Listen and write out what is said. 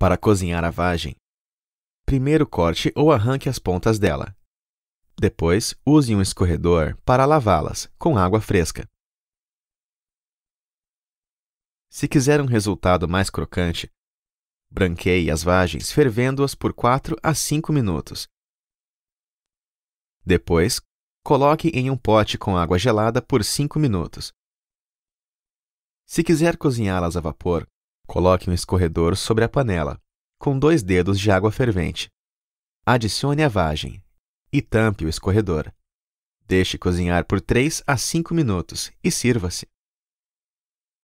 Para cozinhar a vagem, primeiro corte ou arranque as pontas dela. Depois, use um escorredor para lavá-las com água fresca. Se quiser um resultado mais crocante, branqueie as vagens fervendo-as por 4 a 5 minutos. Depois, coloque em um pote com água gelada por 5 minutos. Se quiser cozinhá-las a vapor, Coloque um escorredor sobre a panela, com dois dedos de água fervente. Adicione a vagem e tampe o escorredor. Deixe cozinhar por 3 a 5 minutos e sirva-se.